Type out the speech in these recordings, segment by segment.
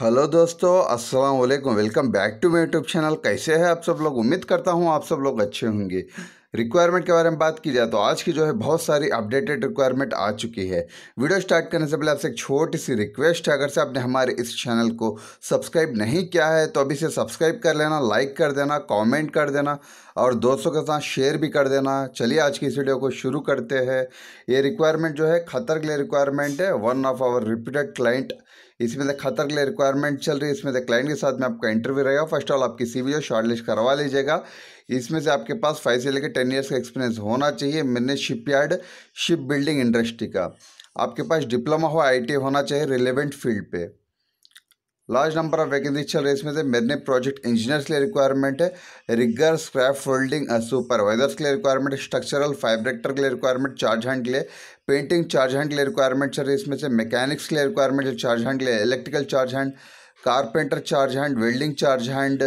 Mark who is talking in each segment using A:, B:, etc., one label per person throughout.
A: hello दोस्तों अस्सलाम वालेकुम welcome back to my YouTube channel कैसे हैं आप सब लोग उम्मीद करता हूँ आप सब लोग अच्छे होंगे रिक्वायरमेंट के बारे में बात की जाए तो आज की जो है बहुत सारी अपडेटेड रिक्वायरमेंट आ चुकी है वीडियो स्टार्ट करने से पहले आपसे एक छोटी सी रिक्वेस्ट है अगर से आपने हमारे इस चैनल को सब्सक्राइब नहीं किया है तो अभी से सब्सक्राइब कर लेना लाइक कर देना कॉमेंट कर देना और दोस्तों के साथ शेयर भी कर देना चलिए आज की इस वीडियो को शुरू करते हैं ये रिक्वायरमेंट जो है खतर के लिए रिक्वायरमेंट है one of our repeated client इसमें से खतर के लिए रिक्वायरमेंट चल रही है इसमें से क्लाइंट के साथ में आपका इंटरव्यू रहेगा फर्स्ट ऑल आपकी सी वी शॉर्टलिस्ट करवा लीजिएगा इसमें से आपके पास फाइव से लेकर टेन ईयर्स का एक्सपीरियंस होना चाहिए मैंने शिपयार्ड शिप बिल्डिंग इंडस्ट्री का आपके पास डिप्लोमा हो आई होना चाहिए रिलेवेंट फील्ड पे लार्ज नंबर ऑफ वैकेंसी चल रही है इसमें से मैंने प्रोजेक्ट इंजीनियर्स के लिए रिक्वायरमेंट है रिगर स्क्रैप फोल्डिंग सुपरवाइजर्स के लिए रिक्वायरमेंट स्ट्रक्चरल फाइब्रेक्टर के लिए रिक्वायरमेंट चार्ज हैंड के लिए पेंटिंग चार्ज हैंड के लिए रिक्वायरमेंट सर इसमें से मैकेनिक्स के लिए रिक्वायरमेंट है चार्ज हैंड के लिए electrical charge hand carpenter charge hand welding charge hand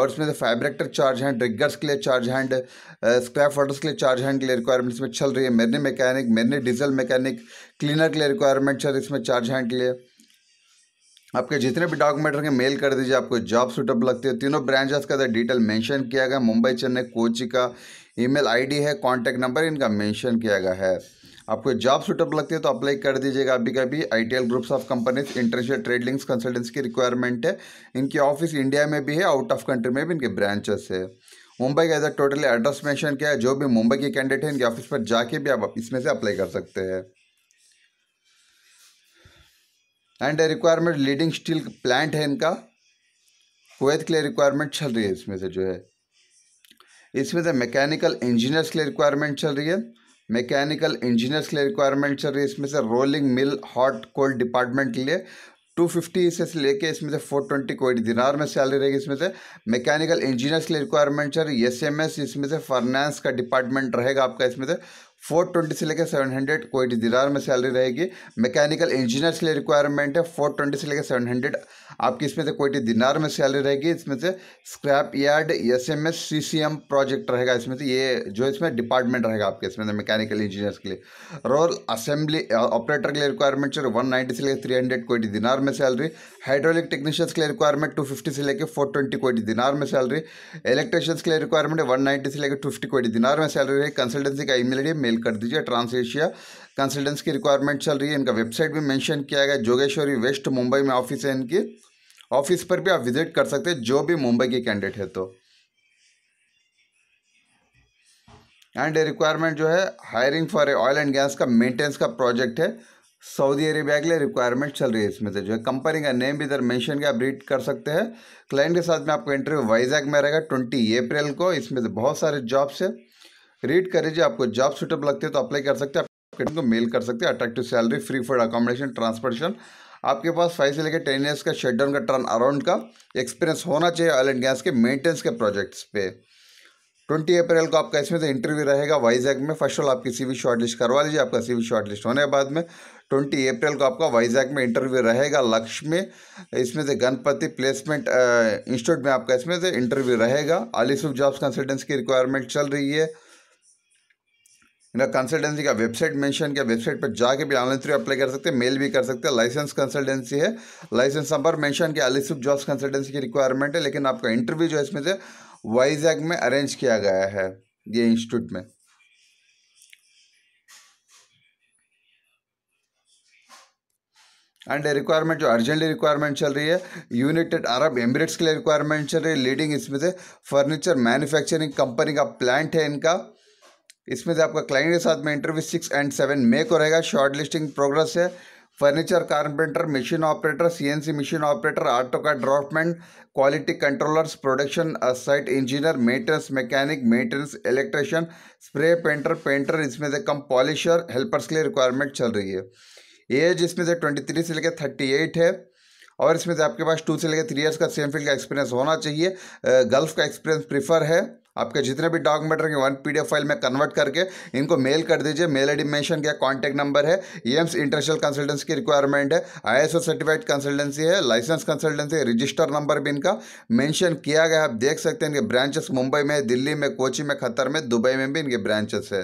A: और इसमें से फैब्रिकटर चार्ज हैंड रिगर्स के लिए चार्ज हैंड स्क्रैप वर्डर्स के लिए चार्ज हैंड के लिए रिक्वायरमेंट इसमें चल रही है मेरे मैकेनिक मेरे डीजल मैकेनिक क्लीनर के लिए रिक्वायरमेंट सर इसमें चार्ज हैंड के लिए आपके जितने भी डॉक्यूमेंट होंगे मेल कर दीजिए आपको जॉब सुटेबल लगती है तीनों ब्रांचेस का डिटेल मेंशन किया गया मुंबई चेन्नई कोची का ईमेल आईडी है कांटेक्ट नंबर इनका मेंशन किया गया है आपको जॉब सुटेबल लगती है तो अप्लाई कर दीजिएगा अभी का भी I groups of companies international tradings consultancy की रिक्वायरमेंट है इनकी ऑफिस इंडिया में भी है आउट ऑफ कंट्री में भी इनके ब्रांचेस है मुंबई का इधर टोटली एड्रेस मेंशन किया है जो भी मुंबई के कैंडिडेट हैं इनके ऑफिस पर जाके भी आप इसमें से अप्लाई कर सकते हैं and requirement leading steel plant है इनका कुवैत के लिए रिक्वायरमेंट चल रही है इसमें से जो है इसमें से मैकेनिकल इंजीनियर्स के लिए रिक्वायरमेंट चल रही है मैकेनिकल इंजीनियर्स के लिए रिक्वायरमेंट चल रही है इसमें से rolling mill hot cold department के लिए टू फिफ्टी इसे लेके इसमें से फोर ट्वेंटी कोई दिनार में सैलरी रहेगी इसमें से मैकेनिकल इंजीनियर्स के लिए requirement sir S M S इसमें से फाइनेंस का डिपार्टमेंट रहेगा आपका इसमें से फोर ट्वेंटी से लेकर सेवन हंड्रेड कोई डिजायर में सैलरी रहेगी मैकेनिकल इंजीनियर के लिए रिक्वायरमेंट है फोर ट्वेंटी से लेकर सेवन हंड्रेड आपकी इसमें से कोई दिनार में सैलरी रहेगी इसमें से scrap yard S M S C C M project रहेगा इसमें से ये जो इसमें डिपार्टमेंट रहेगा आपके इसमें से मैकेनिकल इंजीनियर्स के लिए रोल असेंबली ऑपरेटर के लिए रिक्वायरमेंट वन नाइन्टी से लेकर थ्री हंड्रेड कोई दिनार में सैलरी हाइड्रोलिक टेक्नीशियंस के लिए रिक्वायरमेंट टू फिफ्टी से लेकर फोर ट्वेंटी कोटी दिनार में सैलरी इलेक्ट्रिशियंस के लिए रिक्वायरमेंट वन नाइन्टी से लेकर टू फिफ्टी कोटी दिनार में सैलरी है कंसल्टेंसी का ईमेल आईडी मेल कर दीजिए ट्रांस एशिया कंसल्टेंसी की रिक्वायरमेंट चल रही है इनका वेबसाइट भी मैंशन किया गया जोगेश्वरी वेस्ट मुंबई में ऑफिस है इनकी ऑफिस पर भी आप विजिट कर सकते हैं जो भी मुंबई की कैंडिडेट है तो एंड रिक्वायरमेंट जो है hiring for oil and gas का मेंटेनेंस का प्रोजेक्ट है सऊदी अरेबिया के लिए रिक्वायरमेंट चल रही है इसमें से जो है कंपनी का नेम भी इधर मेंशन किया आप रीड कर सकते हैं क्लाइंट के साथ में आपको इंटरव्यू वाइजैक में रहेगा ट्वेंटी अप्रैल को इसमें से बहुत सारे जॉब्स है रीड कर लीजिए आपको जॉब सुटेबल लगते हैं तो अप्लाई कर सकते हैं आप को मेल कर सकते हैं attractive salary free food accommodation transportation आपके पास फाइव से लेकर टेन ईयर्स का शटडाउन का टर्न अराउंड का एक्सपीरियंस होना चाहिए ऑयल एंड गैस के मेंटेनेंस के प्रोजेक्ट्स पे ट्वेंटी अप्रैल को आपका इसमें से इंटरव्यू रहेगा वाइजैग में फर्स्ट ऑल आपकी वी शॉर्टलिस्ट करवा लीजिए आपका वी शॉर्टलिस्ट होने के बाद में ट्वेंटी अप्रैल को आपका वाइजैग में इंटरव्यू रहेगा लक्ष्य में इसमें से गणपति प्लेसमेंट इंस्टीट्यूट में आपका इसमें से इंटरव्यू रहेगा आलिसुफ जॉब्स कंसल्टेंसी की रिक्वायरमेंट चल रही है इनका कंसल्टेंसी का वेबसाइट मेंशन किया वेबसाइट पर जाके भी ऑनलाइन थ्रू अप्लाई कर सकते हैं मेल भी कर सकते हैं लाइसेंस कंसल्टेंसी है लाइसेंस नंबर मेंशन किया अलीसुफ जॉब्स कंसल्टेंसी की रिक्वायरमेंट है लेकिन आपका इंटरव्यू जो है इसमें से वाइजैग में अरेंज किया गया है ये इंस्टीट्यूट में एंड रिक्वायरमेंट जो अर्जेंटली रिक्वायरमेंट चल रही है यूनाइटेड अरब एमिरेट्स के लिए रिक्वायरमेंट चल रही है लीडिंग इसमें से फर्नीचर मैन्युफैक्चरिंग कंपनी का प्लांट है इनका इसमें से आपका क्लाइंट के साथ में interview six and seven May को रहेगा शॉर्ट लिस्टिंग प्रोग्रेस है furniture carpenter machine operator CNC machine operator AutoCAD draftsman quality controllers production site engineer maintenance mechanic maintenance electrician spray painter painter इसमें से कम polisher helpers के लिए requirement चल रही है एज इसमें से ट्वेंटी थ्री से लेकर थर्टी एट है और इसमें से आपके पास टू से लेकर थ्री ईयर्स का सेम फील्ड का एक्सपीरियंस होना चाहिए गल्फ का एक्सपीरियंस प्रीफर है आपके जितने भी डॉक्यूमेंट रहेंगे वन पीडीएफ फाइल में कन्वर्ट करके इनको मेल कर दीजिए मेल आई मेंशन किया कॉन्टैक्ट नंबर है एम्स इंटरनेशनल कंसल्टेंसी की रिक्वायरमेंट है आई सर्टिफाइड कंसल्टेंसी है लाइसेंस कंसल्टेंसी है रजिस्टर नंबर भी इनका मेंशन किया गया आप देख सकते हैं इनके ब्रांचेस मुंबई में दिल्ली में कोची में खतर में दुबई में भी इनके ब्रांचेस है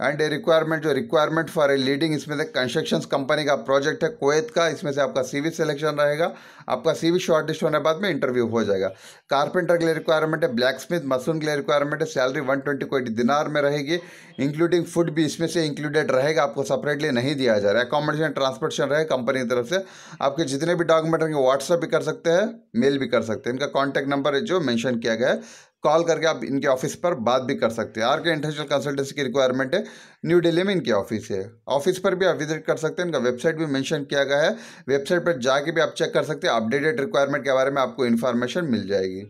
A: एंड ए रिक्वायरमेंट जो रिक्वायरमेंट फॉर ए लीडिंग इसमें से कंस्ट्रक्शन कंपनी का प्रोजेक्ट है कोयत का इसमें से आपका सीवी सिलेक्शन रहेगा आपका सीवी शॉर्टलिस्ट होने बाद में इंटरव्यू हो जाएगा कारपेंटर के लिए रिक्वायरमेंट है ब्लैक स्मिथ मसून के लिए रिक्वायरमेंट है सैलरी वन ट्वेंटी कोई दिनार में रहेगी इंक्लूडिंग फूड भी इसमें से इंक्लूडेड रहेगा आपको सेपरेटली नहीं दिया जा रहा है अकोमोडेशन ट्रांसपोर्टेशन रहेगा कंपनी की तरफ से आपके जितने भी डॉक्यूमेंट रहेंगे व्हाट्सअप भी कर सकते हैं मेल भी कर सकते हैं इनका कॉन्टैक्ट नंबर जो मैंशन किया गया है कॉल करके आप इनके ऑफिस पर बात भी कर सकते हैं आर के इंटरनेशनल कंसल्टेंसी की रिक्वायरमेंट है न्यू दिल्ली में इनके ऑफिस है ऑफिस पर भी आप विजिट कर सकते हैं इनका वेबसाइट भी मेंशन किया गया है वेबसाइट पर जाके भी आप चेक कर सकते हैं अपडेटेड रिक्वायरमेंट के बारे में आपको इन्फॉर्मेशन मिल जाएगी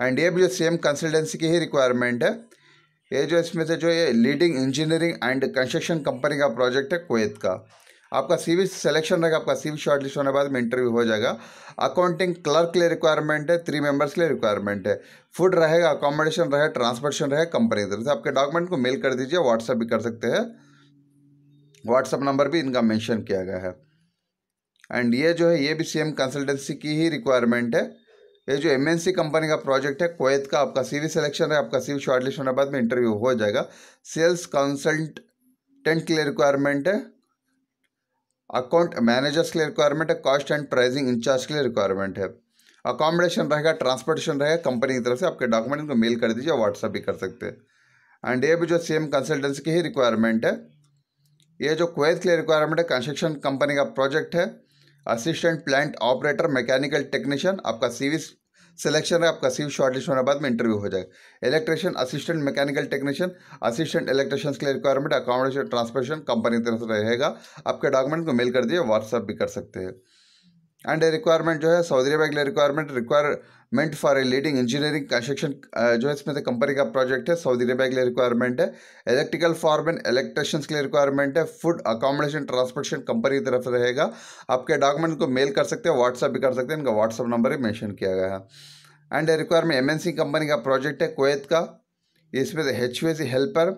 A: एंड ये भी जो सेम कंसल्टेंसी की ही रिक्वायरमेंट है ये जो इसमें से जो ये leading engineering and construction company का प्रोजेक्ट है कोत का आपका सी वी सिलेक्शन रहेगा आपका सी शॉर्ट लिस्ट होने के बाद में इंटरव्यू हो जाएगा अकाउंटिंग क्लर्क के लिए रिक्वायरमेंट है थ्री मेंबर्स के लिए रिक्वायरमेंट है फूड रहेगा अकोमोडेशन रहेगा ट्रांसपोर्टेशन रहे कंपनी तरफ से आपके डॉक्यूमेंट को मेल कर दीजिए व्हाट्सअप भी कर सकते हैं व्हाट्सअप नंबर भी इनका मैंशन किया गया है एंड ये जो है ये भी सेम कंसल्टेंसी की ही रिक्वायरमेंट है ये जो सी कंपनी का प्रोजेक्ट है कोयत का आपका वी सिलेक्शन है आपका सी वी शॉर्टलिस्ट होने के बाद में इंटरव्यू हो जाएगा सेल्स कंसल्टेंट के लिए रिक्वायरमेंट है अकाउंट मैनेजर्स के लिए रिक्वायरमेंट है कॉस्ट एंड प्राइसिंग इंचार्ज के लिए रिक्वायरमेंट है अकोमोडेशन रहेगा ट्रांसपोर्टेशन रहेगा कंपनी की तरफ से आपके डॉक्यूमेंट इनको मेल कर दीजिए व्हाट्सअप भी कर सकते हैं एंड ये भी जो सेम कंसल्टेंसी की ही रिक्वायरमेंट है ये जो क्वेज के लिए रिक्वायरमेंट है कंस्ट्रक्शन कंपनी का प्रोजेक्ट है assistant plant operator mechanical technician आपका सीवी सिलेक्शन है आपका सीव शॉर्टलिस्ट होने के बाद में इंटरव्यू हो जाएगा electrician assistant mechanical technician assistant electrician के लिए रिक्वायरमेंट अकोमोडेशन ट्रांसपोर्टेशन कंपनी तरफ से रहेगा आपके डॉक्यूमेंट को मेल कर दिए व्हाट्सअप भी कर सकते हैं एंड रिक्वायरमेंट जो है सऊदी अरबिया के लिए requirement requirement for a leading engineering construction जो है इसमें से कंपनी का प्रोजेक्ट है सऊदी अरबिया के लिए रिक्वायरमेंट है इलेक्ट्रिकल फॉर्मन इलेक्ट्रिशियंस के लिए रिक्वायरमेंट है फूड अकोमोडेशन ट्रांसपोर्टेशन कंपनी की तरफ रहेगा आपके डॉक्यूमेंट को मेल कर सकते हैं व्हाट्सअप भी कर सकते हैं इनका व्हाट्सअप नंबर ही मैंशन किया गया है एंड रिक्वायरमेंट एमएनसी कंपनी का प्रोजेक्ट है कोवैत का इसमें से H helper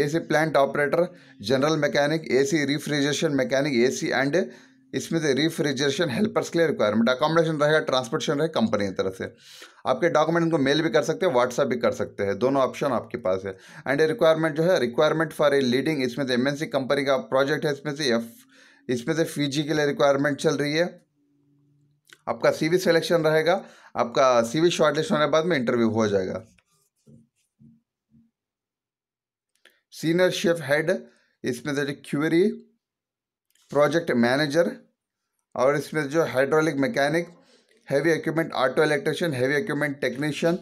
A: AC plant operator general mechanic C refrigeration mechanic C and इसमें से रिफ्रिजरेशन हेल्पर्स के लिए रिक्वायरमेंट अकोमोडेशन रहेगा ट्रांसपोर्टेशन रहेगा कंपनी की तरफ से आपके डॉक्यूमेंट उनको मेल भी कर सकते हैं व्हाट्सअप भी कर सकते हैं दोनों ऑप्शन आपके पास है एंड रिक्वायरमेंट जो है रिक्वायरमेंट फॉर ए लीडिंग इसमें से एमएनसी कंपनी का प्रोजेक्ट है इसमें से एफ इसमें से फीजी के लिए रिक्वायरमेंट चल रही है आपका सी सिलेक्शन रहेगा आपका सीवी शॉर्टलिस्ट होने के बाद में इंटरव्यू हो जाएगा सीनियर शेफ हेड इसमें से क्यूरी प्रोजेक्ट मैनेजर और इसमें जो hydraulic mechanic heavy equipment auto electrician heavy equipment technician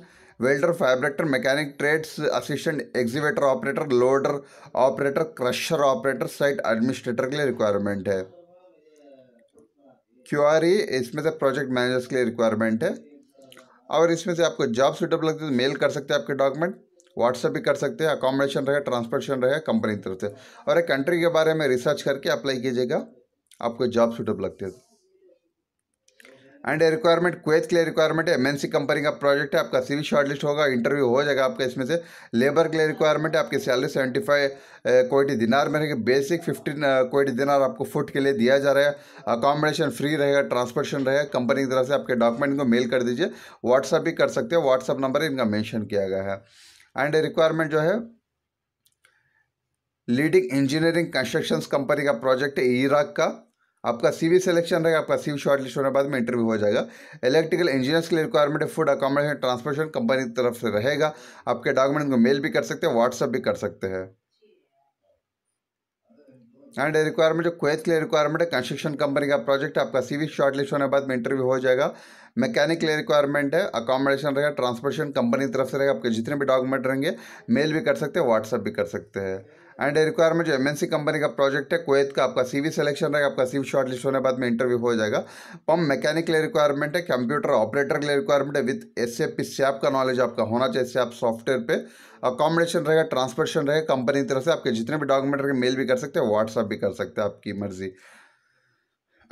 A: welder fabricator mechanic trades assistant excavator operator loader operator crusher operator site administrator के लिए रिक्वायरमेंट है क्यू आर इसमें से प्रोजेक्ट मैनेजर्स के लिए रिक्वायरमेंट है और इसमें से आपको जॉब सुटेबल लगती है तो मेल कर सकते हैं आपके डॉक्यूमेंट व्हाट्सएप भी कर सकते हैं अकोमोडेशन रहे ट्रांसपोर्टेशन रहेगा कंपनी की तरफ से और एक कंट्री के बारे में रिसर्च करके अप्लाई कीजिएगा आपको जॉब सुटेबल लगते हैं एंड रिक्वायरमेंट क्वेज के लिए रिक्वायरमेंट है एमएनसी कंपनी का प्रोजेक्ट है आपका सीवी शॉर्टलिस्ट होगा इंटरव्यू हो जाएगा आपका इसमें से लेबर के लिए रिक्वायरमेंट है आपकी सैलरी सेवेंटी फाइव कोटी दिनार में रहेगी बेसिक फिफ्टीन कोटी दिनार आपको फुट के लिए दिया जा रहा है अकोमोडेशन फ्री रहेगा ट्रांसपोर्टेशन रहेगा कंपनी की तरफ से आपके डॉक्यूमेंट को मेल कर दीजिए व्हाट्सअप भी कर सकते हो व्हाट्सअप नंबर इनका मैंशन किया गया है एंड रिक्वायरमेंट जो है लीडिंग इंजीनियरिंग कंस्ट्रक्शन कंपनी का प्रोजेक्ट है इराक का आपका सीवी सिलेक्शन रहेगा आपका सीवी शॉर्टलिस्ट होने के बाद में इंटरव्यू हो जाएगा इलेक्ट्रिकल इंजीनियर्स के लिए रिक्वायरमेंट है फूड अकोमोडेशन ट्रांसपोर्टेशन कंपनी की तरफ से रहेगा आपके डॉक्यूमेंट को मेल भी कर सकते हैं व्हाट्सअप भी कर सकते हैं एंड रिक्वायरमेंट जो क्वेथ के लिए रिक्वायरमेंट है कंस्ट्रक्शन कंपनी का प्रोजेक्ट आपका सीवी शॉर्टलिस्ट होने के बाद में इंटरव्यू हो जाएगा मैकेनिक के लिए रिक्वायरमेंट है अकोमोडेशन रहेगा ट्रांसपोर्टेशन कंपनी की तरफ से रहेगा आपके जितने भी डॉक्यूमेंट रहेंगे मेल भी कर सकते हैं व्हाट्सअप भी कर सकते हैं एंड रिक्वायरमेंट जो एम कंपनी का प्रोजेक्ट है कुवैत का आपका वी सिलेक्शन रहेगा आपका वी शॉर्ट लिस्ट होने बाद में इंटरव्यू हो जाएगा पम मैकेनिक के लिए रिक्वायरमेंट है कंप्यूटर ऑपरेटर के लिए रिक्वायरमेंट है विथ एस ए पी का नॉलेज आपका होना चाहिए सैप सॉफ्टवेयर पर अकोमोडेशन रहेगा ट्रांसपोर्टेशन रहेगा कंपनी की तरफ से आपके जितने भी डॉक्यूमेंट रहेंगे मेल भी कर सकते हैं व्हाट्सअप भी कर सकते हैं आपकी मर्जी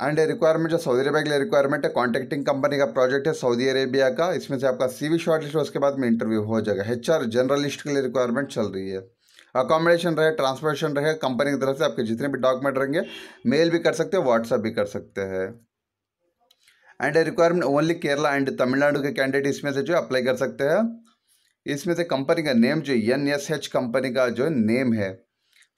A: एंड रिक्वायरमेंट जो सऊदी अरेबिया के लिए रिक्वायरमेंट है कॉन्टेक्टिंग कंपनी का प्रोजेक्ट है सऊदी अरेबिया का इसमें से आपका सीवी शॉर्टलिस्ट उसके बाद में इंटरव्यू हो जाएगा एच जर्नलिस्ट के लिए रिक्वायरमेंट चल रही है अकोमोडेशन रहे ट्रांसपोर्टेशन रहे कंपनी की तरफ से आपके जितने भी डॉक्यूमेंट रहेंगे मेल भी कर सकते हो व्हाट्सअप भी कर सकते हैं and requirement only Kerala and Tamil Nadu के कैंडिडेट इसमें से जो अप्लाई कर सकते हैं इसमें से कंपनी का नेम जो एन एस एच कंपनी का जो नेम है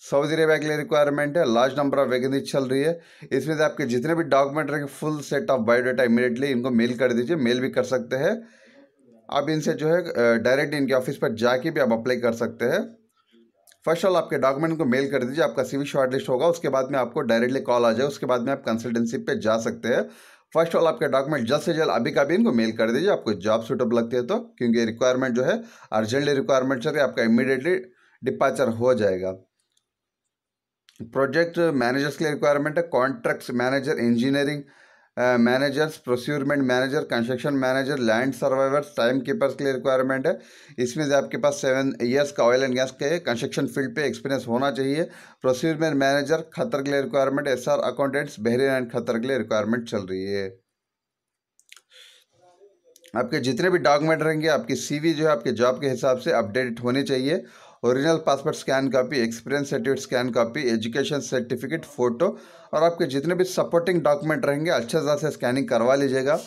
A: सऊदी अरेबिया के लिए रिक्वायरमेंट है लार्ज नंबर ऑफ वैकेंसी चल रही है इसमें से आपके जितने भी डॉक्यूमेंट रहेंगे full set of biodata immediately इनको मेल कर दीजिए मेल भी कर सकते हैं आप इनसे जो है डायरेक्ट इनके ऑफिस पर जाके भी आप अप्लाई कर सकते हैं फर्स्ट ऑल आपके डॉक्यूमेंट को मेल कर दीजिए आपका सीवी शॉर्ट लिस्ट होगा उसके बाद में आपको डायरेक्टली कॉल आ जाए उसके बाद में आप कंसल्टेंसी पे जा सकते हैं फर्स्ट ऑल आपके डॉक्यूमेंट जल्द से जल्द अभी का भी इनको मेल कर दीजिए आपको जॉब सूटअप लगती है तो क्योंकि रिक्वायरमेंट जो है अर्जेंटली रिक्वायरमेंट सर आपका इमीडिएटली डिपार्चर हो जाएगा प्रोजेक्ट मैनेजर्स के लिए रिक्वायरमेंट है contracts manager engineering managers procurement manager construction manager land surveyors time keepers के लिए रिक्वायरमेंट है इसमें से आपके पास सेवन ईयर्स का ऑयल एंड गैस के कंस्ट्रक्शन फील्ड पे एक्सपीरियंस होना चाहिए प्रोस्यूरमेंट मैनेजर खतर के लिए requirement S R accountants Bahrain and Qatar के लिए रिक्वायरमेंट चल रही है आपके जितने भी डॉक्यूमेंट रहेंगे आपकी सी जो है आपके जॉब के हिसाब से अपडेट होने चाहिए original passport scan copy experience certificate scan copy education certificate photo और आपके जितने भी सपोर्टिंग डॉक्यूमेंट रहेंगे अच्छे तरह से स्कैनिंग करवा लीजिएगा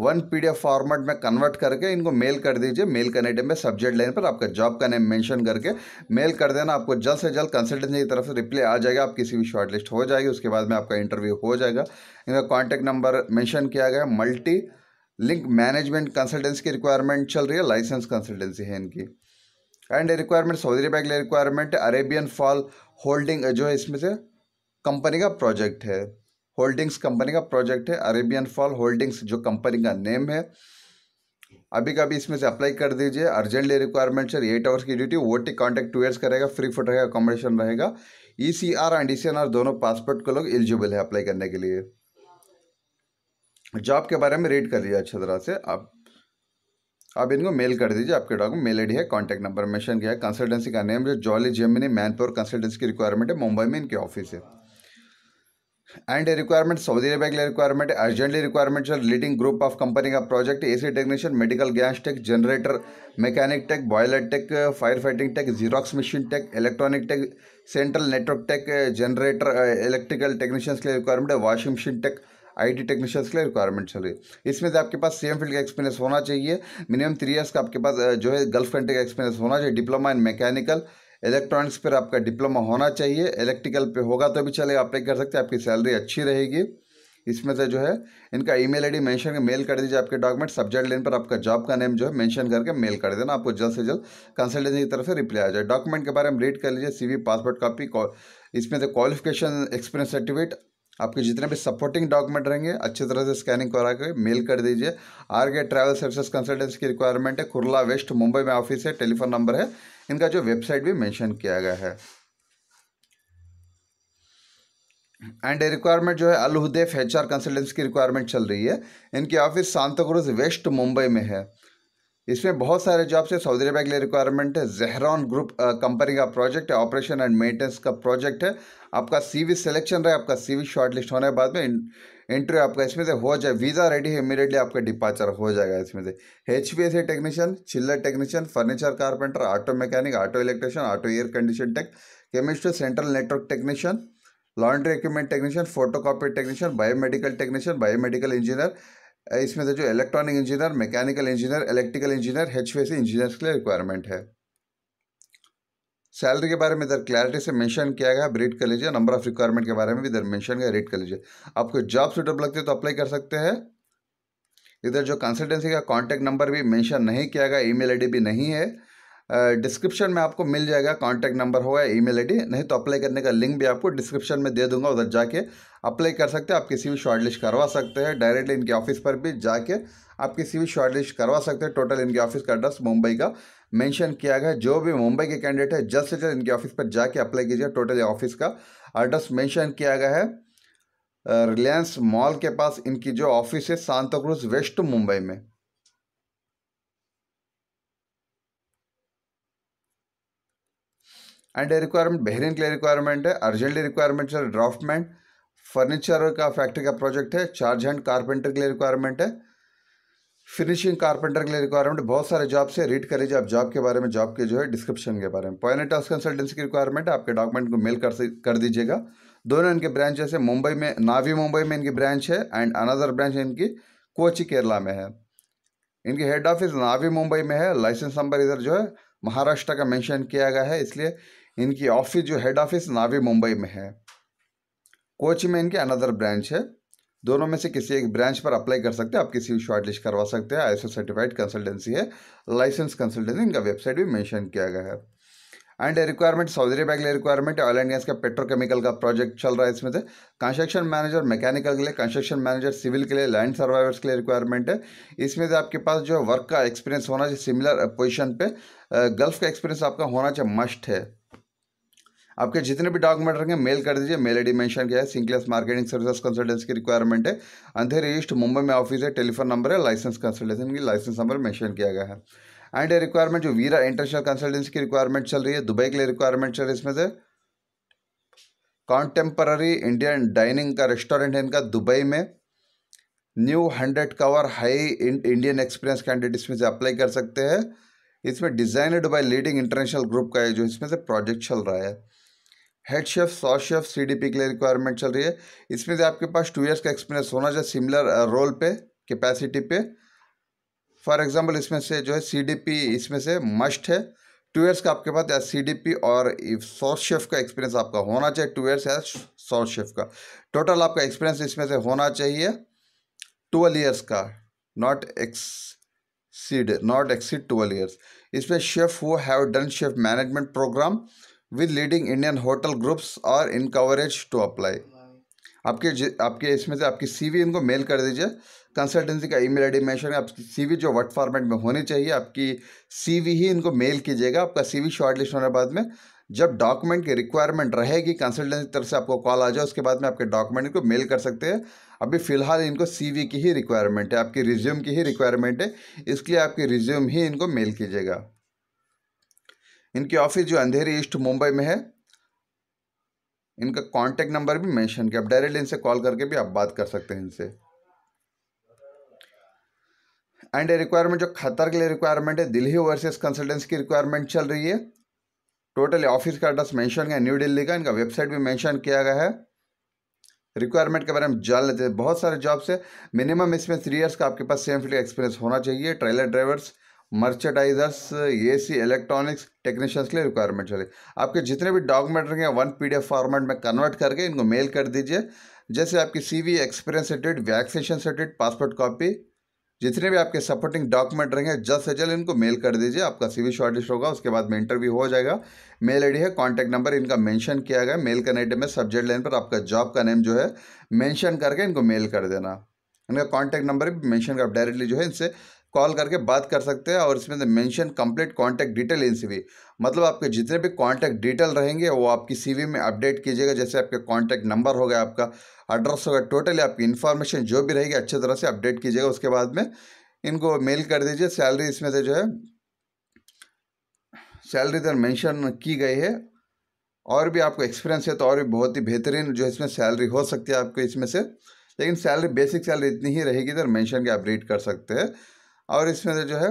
A: वन पीडीएफ फॉर्मेट में कन्वर्ट करके इनको मेल कर दीजिए मेल करने टाइम में सब्जेक्ट लाइन पर आपका जॉब का नेम मेंशन करके मेल कर देना आपको जल्द से जल्द कंसल्टेंसी की तरफ से रिप्लाई आ जाएगा आप किसी भी शॉर्ट लिस्ट हो जाएगी उसके बाद में आपका इंटरव्यू हो जाएगा इनका कॉन्टैक्ट नंबर मैंशन किया गया मल्टी लिंक मैनेजमेंट कंसल्टेंसी की रिक्वायरमेंट चल रही है लाइसेंस कंसल्टेंसी है इनकी एंड रिक्वायरमेंट सऊदी अरबिया के लिए रिक्वायरमेंट अरेबियन फॉल होल्डिंग जो है इसमें से कंपनी का प्रोजेक्ट है होल्डिंग्स कंपनी का प्रोजेक्ट है अरेबियन फॉल होल्डिंग्स जो कंपनी का नेम है अभी का भी इसमें से अप्लाई कर दीजिए urgently requirement sir eight hours की ड्यूटी वो टी कॉन्टैक्ट टू ईयर्स करेगा फ्री फुट रहेगा अकोमोडेशन रहेगा E C R and E C N R दोनों पासपोर्ट को लोग एलिजिबल है अप्लाई करने के लिए जॉब के बारे में रीड कर लीजिए अच्छी तरह से आप आप इनको मेल कर दीजिए आपके डॉक्यूमेंट मेल आई है कॉन्टैक्ट नंबर मेंशन किया है कंसल्टेंसी का नेम जो जॉली जेमिनी मैनपावर कंसल्टेंसी की रिक्वायरमेंट है मुंबई में इनकी ऑफिस है एंड रिक्वायरमेंट सऊदी अरेबिया के लिए रिक्वायरमेंट अर्जेंटली रिक्वायरमेंट है लीडिंग ग्रुप ऑफ कंपनी का project AC technician medical gas tech generator mechanic tech boiler tech fire fighting tech xerox machine tech electronic tech central network tech generator electrical technicians के लिए requirement है washing machine tech IT technicians के लिए requirement चल रही है इसमें से आपके पास सेम फील्ड का एक्सपीरियंस होना चाहिए मिनिमम थ्री ईयर्स का आपके पास uh, जो है गल्फ कंट्री का एक्सपीरियंस होना चाहिए डिप्लोमा इन मैकेनिकल इलेक्ट्रॉनिक्स पर आपका डिप्लोमा होना चाहिए इलेक्ट्रिकल पे होगा तो भी चलेगा अप्लाई कर सकते हैं आपकी सैलरी अच्छी रहेगी इसमें से जो है इनका ईमेल आईडी मेंशन कर मेल कर दीजिए आपके डॉक्यूमेंट सब्जेक्ट लाइन पर आपका जॉब का नेम जो है मेंशन करके मेल कर देना आपको जल्द से जल्द कंसल्टेंसी की तरफ से रिप्लाई आ जाए डॉक्यूमेंट के बारे में रीड कर लीजिए सीवी पासपोर्ट कॉपी इसमें से क्वालिफिकेशन एक्सपीरियंस सर्टिफिकेट आपके जितने भी सपोर्टिंग डॉक्यूमेंट रहेंगे अच्छी तरह से स्कैनिंग करा के मेल कर दीजिए R K travel services consultancy की रिक्वायरमेंट है कुरला वेस्ट मुंबई में ऑफिस है टेलीफोन नंबर है इनका जो वेबसाइट भी मेंशन किया गया है एंड रिक्वायरमेंट जो है अलहुदेफ एच आर की रिक्वायरमेंट चल रही है इनकी ऑफिस सांताक्रूज वेस्ट मुंबई में है इसमें बहुत सारे जॉब्स है सऊदी अरबिया के लिए रिक्वायरमेंट है जहरान ग्रुप कंपनी का प्रोजेक्ट है ऑपरेशन एंड मेंटेनेंस का प्रोजेक्ट है आपका सीवी सिलेक्शन रहे आपका सीवी शॉर्टलिस्ट होने के बाद में इंटरव्यू आपका इसमें से हो जाए वीज़ा रेडी है इमीडिएटली आपका डिपार्चर हो जाएगा इसमें से H P S technician chiller technician furniture carpenter auto mechanic auto electrician auto air condition tech chemistry central network technician laundry equipment technician photo technician biomedical technician biomedical engineer इसमें से जो electronic engineer mechanical engineer electrical engineer H engineers के लिए requirement है salary के बारे में इधर क्लैरिटी से मेंशन किया गया अब रीड कर लीजिए नंबर ऑफ रिक्वायरमेंट के बारे में भी इधर मेंशन किया रीड कर लीजिए आपको जॉब सुटेबल लगती है तो अप्लाई कर सकते हैं इधर जो कंसल्टेंसी का कॉन्टैक्ट नंबर भी मेंशन नहीं किया गया ईमेल आईडी भी नहीं है डिस्क्रिप्शन में आपको मिल जाएगा कॉन्टैक्ट नंबर होगा ई मेल नहीं तो अप्लाई करने का लिंक भी आपको डिस्क्रिप्शन में दे दूंगा उधर जाके अप्लाई कर सकते हैं आप किसी भी शॉर्टलिस्ट करवा सकते हैं डायरेक्टली इनके ऑफिस पर भी जाके आप किसी भी शॉर्टलिस्ट करवा सकते हैं टोटल इनके ऑफिस का एड्रेस मुंबई का मेंशन किया गया जो भी मुंबई के कैंडिडेट है जल्द से जल्द इनके ऑफिस पर जाके अप्लाई कीजिए टोटल ऑफिस का एड्रेस मेंशन किया गया है रिलायंस मॉल के पास इनकी जो ऑफिस है सांताक्रूज वेस्ट मुंबई में एंड रिक्वायरमेंट बहरीन के लिए रिक्वायरमेंट है अर्जेंटली रिक्वायरमेंट है ड्राफ्टमेंट फर्नीचर का फैक्ट्री का प्रोजेक्ट है चार्ज हैंड कारपेंटर के लिए रिक्वायरमेंट है फिनिशिंग कारपेंटर के लिए रिक्वायरमेंट बहुत सारे जॉब से रीड कर लीजिए आप जॉब के बारे में जॉब के जो है डिस्क्रिप्शन के बारे में पॉइनेटास कंसल्टेंसी की रिक्वायरमेंट आपके डॉक्यूमेंट को मेल कर कर दीजिएगा दोनों इनके ब्रांचेस है मुंबई में नावी मुंबई में इनकी ब्रांच है एंड अनदर ब्रांच इनकी कोची केरला में है इनके हेड ऑफिस नावी मुंबई में है लाइसेंस नंबर इधर जो है महाराष्ट्र का मेंशन किया गया है इसलिए इनकी ऑफिस जो हेड ऑफिस नावी मुंबई में है कोची में इनके अनदर ब्रांच है दोनों में से किसी एक ब्रांच पर अप्लाई कर सकते हैं आप किसी भी शॉर्ट लिस्ट करवा सकते हैं आईएसओ सर्टिफाइड कंसल्टेंसी है लाइसेंस कंसल्टेंसी इनका वेबसाइट भी मेंशन किया गया है एंड रिक्वायरमेंट सऊदी अरेबिया के लिए रिक्वायरमेंट ऑयल एंड गैस का पेट्रोकेमिकल का प्रोजेक्ट चल रहा है इसमें से कंस्ट्रक्शन मैनेजर मैकेनिकल के लिए कंस्ट्रक्शन मैनेजर सिविल के लिए लैंड सर्वाइवर्स के लिए रिक्वायरमेंट है इसमें से आपके पास जो वर्क का एक्सपीरियंस होना चाहिए सिमिलर पोजिशन पर गल्फ का एक्सपीरियंस आपका होना चाहिए मस्ट है आपके जितने भी डॉक्यूमेंट रहेंगे मेल कर दीजिए मेल आई मेंशन किया है सिंक्लेस मार्केटिंग सर्विस कंसल्टेंसी की रिक्वायरमेंट है अंधेरी ईस्ट मुंबई में ऑफिस है टेलीफोन नंबर है लाइसेंस कंसल्टेंसी की लाइसेंस नंबर मैंशन किया गया है एंड ये रिक्वायरमेंट जो वीरा इंटरनेशनल कंसल्टेंसी की रिक्वायरमेंट चल रही है दुबई के लिए रिक्वायरमेंट चल रही है इसमें से कॉन्टेम्पररी इंडियन डाइनिंग का रेस्टोरेंट है इनका दुबई में new hundred cover high Indian experience candidate इसमें से अप्लाई कर सकते हैं इसमें designed by leading international group का है जो इसमें से प्रोजेक्ट चल रहा है head chef sous chef C D P के लिए रिक्वायरमेंट चल रही है इसमें से आपके पास टू ईयर्स का एक्सपीरियंस होना चाहिए सिमिलर रोल uh, पे कैपेसिटी पे फॉर एग्जांपल इसमें से जो है सी डी पी इसमें से मस्ट है टू ईयर्स का आपके पास या सी डी पी और सॉ शेफ का एक्सपीरियंस आपका होना चाहिए टू ईयर्स या सॉ शेफ का टोटल आपका एक्सपीरियंस इसमें से होना चाहिए ट्वेल्व ईयर्स का not exceed not exceed twelve years इसमें chef who have done chef management programme with leading Indian hotel groups और इनकवरेज टू अप्लाई आपके आपके इसमें से आपकी सीवी इनको मेल कर दीजिए कंसल्टेंसी का ईमेल आईडी मेंशन है आपकी सीवी जो वट फॉर्मेट में होनी चाहिए आपकी सीवी ही इनको मेल कीजिएगा आपका सीवी लिस्ट होने के बाद में जब डॉक्यूमेंट की रिक्वायरमेंट रहेगी कंसल्टेंसी की तरफ से आपको कॉल आ जाए उसके बाद में आपके डॉक्यूमेंट को मेल कर सकते हैं अभी फ़िलहाल इनको वी की ही रिक्वायरमेंट है आपकी रिज्यूम की ही रिक्वायरमेंट है इसलिए आपकी रिज्यूम ही इनको मेल कीजिएगा इनकी ऑफिस जो अंधेरी ईस्ट मुंबई में है इनका कांटेक्ट नंबर भी मेंशन किया आप डायरेक्ट इनसे कॉल करके भी आप बात कर सकते हैं इनसे एंड रिक्वायरमेंट जो खतर के लिए रिक्वायरमेंट है दिल्ली ओवरसीज कंसल्टेंसी की रिक्वायरमेंट चल रही है टोटली ऑफिस का एड्रेस मेंशन है न्यू दिल्ली का इनका वेबसाइट भी मेंशन किया गया है रिक्वायरमेंट के बारे में जान लेते हैं बहुत सारे जॉब्स है मिनिमम इसमें थ्री इयर्स का आपके पास सेम फील्ड एक्सपीरियंस होना चाहिए ट्रेलर ड्राइवर्स मर्चेडाइजर्स ये सी इलेक्ट्रॉनिक्स टेक्नीशियंस के लिए रिक्वायरमेंट चले आपके जितने भी डॉक्यूमेंट रहेंगे वन पीडीएफ फॉर्मेट में कन्वर्ट करके इनको मेल कर दीजिए जैसे आपकी CV experience certificate vaccination certificate passport copy जितने भी आपके सपोर्टिंग डॉक्यूमेंट रहेंगे जल्द से जल्द इनको मेल कर दीजिए आपका सीवी शॉर्टलिस्ट होगा उसके बाद में इंटरव्यू हो जाएगा मेल आईडी है कॉन्टैक्ट नंबर इनका मेंशन किया गया मेल करने में सब्जेक्ट लाइन पर आपका जॉब का नेम जो है मेंशन करके इनको मेल कर देना इनका कॉन्टैक्ट नंबर भी मैंशन कर आप डायरेक्टली जो है इनसे कॉल करके बात कर सकते हैं और इसमें mention complete contact detail in CV मतलब आपके जितने भी कांटेक्ट डिटेल रहेंगे वो आपकी सीवी में अपडेट कीजिएगा जैसे आपके कांटेक्ट नंबर हो गया आपका एड्रेस होगा टोटली आपकी इन्फॉर्मेशन जो भी रहेगी अच्छे तरह से अपडेट कीजिएगा उसके बाद में इनको मेल कर दीजिए सैलरी इसमें से जो है सैलरी इधर मैंशन की गई है और भी आपको एक्सपीरियंस है तो और भी बहुत ही बेहतरीन जो इसमें सैलरी हो सकती है आपको इसमें से लेकिन सैलरी बेसिक सैलरी इतनी ही रहेगी इधर मैंशन के आप रीड कर सकते हैं और इसमें से जो है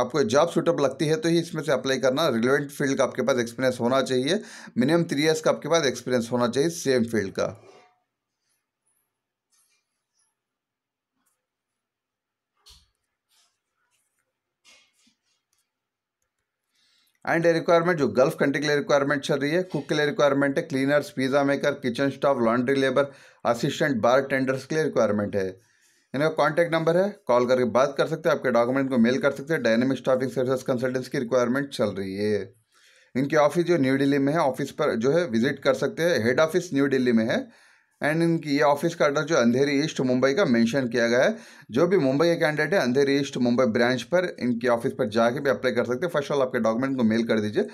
A: आपको जॉब सूटअप लगती है तो ही इसमें से अप्लाई करना रिलेवेंट फील्ड का आपके पास एक्सपीरियंस होना चाहिए मिनिमम थ्री ईयर्स का आपके पास एक्सपीरियंस होना चाहिए सेम फील्ड का एंड रिक्वायरमेंट जो गल्फ कंट्री के लिए रिक्वायरमेंट चल रही है कुक के लिए रिक्वायरमेंट है cleaners pizza maker kitchen staff laundry labour assistant bartenders के लिए रिक्वायरमेंट है इनका कॉन्टैक्ट नंबर है कॉल करके बात कर सकते हैं आपके डॉक्यूमेंट को मेल कर सकते हैं डायनेमिक स्टाफिंग सर्विस कंसल्टेंस की रिक्वायरमेंट चल रही है इनके ऑफिस जो न्यू दिल्ली में है ऑफिस पर जो है विजिट कर सकते हैं हेड ऑफिस न्यू दिल्ली में है एंड इनकी ये ऑफिस का एड्रेस जो अंधेरी ईस्ट मुंबई का मेंशन किया गया है जो भी मुंबई के कैंडिडेट है अंधेरी ईस्ट मुंबई ब्रांच पर इनकी ऑफिस पर जाके भी अप्लाई कर सकते हैं फर्स्ट ऑल आपके डॉक्यूमेंट को मेल कर दीजिए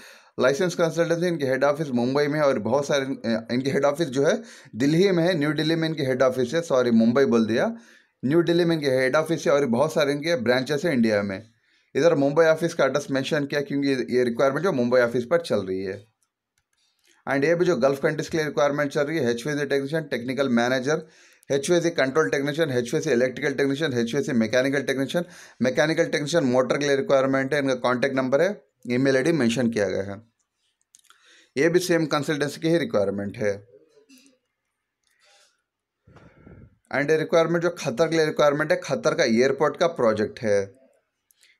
A: लाइसेंस कंसल्टेंसी इनके हेड ऑफिस मुंबई में और बहुत सारे इनके हेड ऑफिस जो है दिल्ली में है न्यू दिल्ली में इनकी हेड ऑफिस है सॉरी मुंबई बोल दिया न्यू दिल्ली में इनके हेड ऑफिस है और बहुत सारे इनके ब्रांचेस हैं इंडिया में इधर मुंबई ऑफिस का एड्रेस मेंशन किया क्योंकि ये रिक्वायरमेंट जो मुंबई ऑफिस पर चल रही है एंड ये भी जो गल्फ कंट्रीज के लिए रिक्वायरमेंट चल रही है H technician technical manager H control technician H electrical technician H mechanical technician mechanical technician motor के लिए रिक्वायरमेंट है इनका कॉन्टैक्ट नंबर है ई मेल किया गया है ये भी सेम कंसल्टेंसी की ही रिक्वायरमेंट है एंड रिक्वायरमेंट जो खतर के लिए रिक्वायरमेंट है खतर का एयरपोर्ट का प्रोजेक्ट है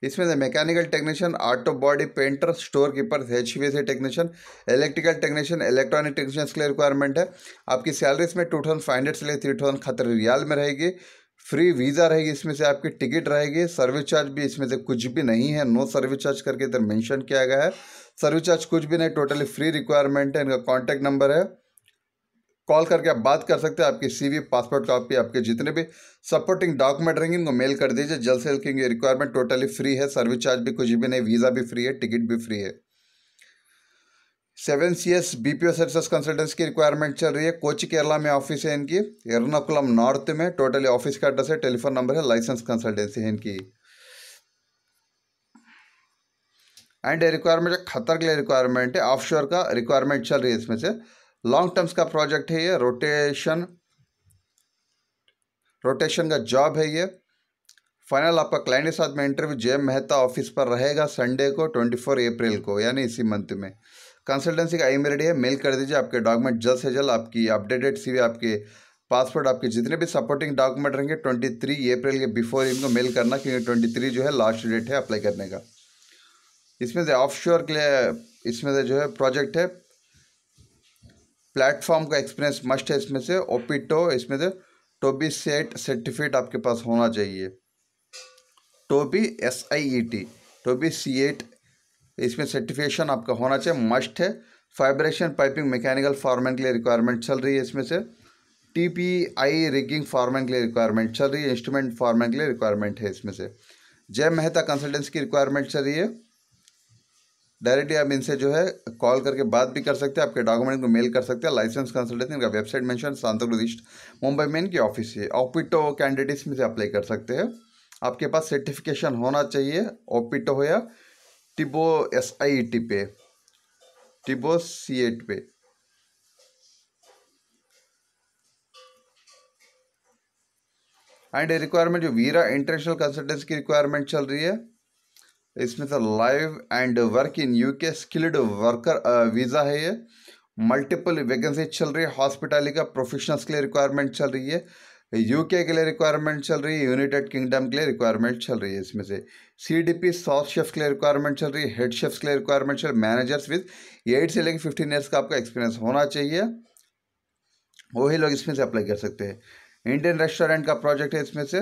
A: इसमें से mechanical technician auto body painter store keeper H technician electrical technician electronic technician के लिए रिक्वायरमेंट है आपकी सैलरी इसमें टू थाउजेंड फाइव हंड्रेड से लेकर थ्री थाउजेंड खतर रियाल में रहेगी फ्री वीज़ा रहेगी इसमें से आपकी टिकट रहेगी सर्विस चार्ज भी इसमें से कुछ भी नहीं है नो सर्विस चार्ज करके इधर मैंशन किया गया है सर्विस चार्ज कुछ भी नहीं टोटली फ्री रिक्वायरमेंट है इनका कॉन्टैक्ट नंबर है कॉल करके आप बात कर सकते हैं आपकी सीवी पासपोर्ट कॉपी आपके जितने भी सपोर्टिंग डॉक्यूमेंट रहेंगे इनको मेल कर दीजिए जल्द से जल्द क्योंकि रिक्वायरमेंट टोटली फ्री है सर्विस चार्ज भी कुछ भी नहीं वीज़ा भी फ्री है टिकट भी फ्री है seven C S B P O service consultancy की रिक्वायरमेंट चल रही है कोची केरला में ऑफिस है इनकी एर्नाकुलम नॉर्थ में टोटली ऑफिस का एड्रेस है टेलीफोन नंबर है लाइसेंस कंसल्टेंसी है इनकी एंड रिक्वायरमेंट खतर के लिए रिक्वायरमेंट है ऑफ का रिक्वायरमेंट चल रही है इसमें से लॉन्ग टर्म्स का प्रोजेक्ट है ये रोटेशन रोटेशन का जॉब है ये फाइनल आपका क्लाइंट के साथ में इंटरव्यू जे मेहता ऑफिस पर रहेगा संडे को ट्वेंटी फोर अप्रैल को यानी इसी मंथ में कंसल्टेंसी का ईमेल आईडी है मेल कर दीजिए आपके डॉक्यूमेंट जल्द से जल्द आपकी अपडेटेड सीवी आपके पासपोर्ट आपके जितने भी सपोर्टिंग डॉक्यूमेंट रहेंगे ट्वेंटी थ्री अप्रैल के बिफोर इनको मेल करना क्योंकि ट्वेंटी थ्री जो है लास्ट डेट है अप्लाई करने का इसमें से ऑफ के लिए इसमें से जो है प्रोजेक्ट है प्लेटफॉर्म का एक्सपीरियंस मस्ट है इसमें से ओपीटो इसमें से टोबी सेट सर्टिफिकेट आपके पास होना चाहिए टोबी एस आई ई टी टोबी सी एट इसमें सर्टिफिकेशन आपका होना चाहिए मस्ट है फाइब्रेशन पाइपिंग मैकेनिकल फार्मैन के लिए रिक्वायरमेंट चल रही है इसमें से T P I rigging foreman के लिए रिक्वायरमेंट चल रही है इंस्ट्रूमेंट फार्मैन के लिए रिक्वायरमेंट है इसमें से जय मेहता कंसल्टेंसी की रिक्वायरमेंट चल रही है डायरेक्टली आप इनसे जो है कॉल करके बात भी कर सकते हैं आपके डॉक्यूमेंट को मेल कर सकते हैं लाइसेंस कंसल्टेंसी इनका वेबसाइट मेंशन शांत ईस्ट मुंबई मेन की ऑफिस है ओपिटो कैंडिडेट्स में से अप्लाई कर सकते हैं आपके पास सर्टिफिकेशन होना चाहिए ओपिटो हो या टिबो एस आई टी पे टिबो सी एट पे एंड रिक्वायरमेंट जो वीरा इंटरनेशनल कंसल्टेंसी की रिक्वायरमेंट चल रही है इसमें से live and work in U K skilled worker visa है ये मल्टीपल वैकेंसी चल रही है हॉस्पिटलिटी का प्रोफेशनल्स के लिए रिक्वायरमेंट चल रही है यूके के लिए रिक्वायरमेंट चल रही है यूनाइटेड किंगडम के लिए रिक्वायरमेंट चल रही है इसमें से C D P soft chefs के लिए रिक्वायरमेंट चल रही है हेड शेफ्स के लिए रिक्वायरमेंट चल है मैनेजर्स विद एट से लेकर फिफ्टीन ईयर्स का आपका एक्सपीरियंस होना चाहिए वही लोग इसमें से अप्लाई कर सकते हैं इंडियन रेस्टोरेंट का प्रोजेक्ट है इसमें से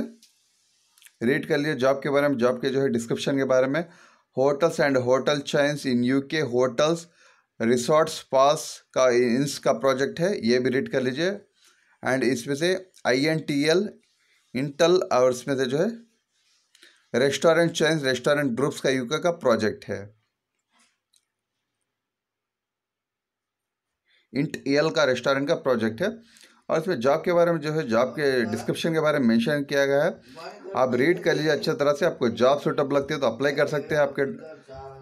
A: रीड कर लिए जॉब के बारे में जॉब के जो है डिस्क्रिप्शन के बारे में hotels and hotel chains in UK hotels resorts पास का इंस का प्रोजेक्ट है ये भी रीड कर लीजिए एंड इसमें से आई एन टी एल इंटल और इसमें से जो है रेस्टोरेंट चैंस रेस्टोरेंट ग्रुप्स का यूके का प्रोजेक्ट है इंट एल का रेस्टोरेंट का प्रोजेक्ट है और इसमें जॉब के बारे में जो है जॉब के डिस्क्रिप्शन के बारे में मेंशन किया गया है आप रीड कर लीजिए अच्छे तरह से आपको जॉब सूटअप लगती है तो अप्लाई कर सकते हैं आपके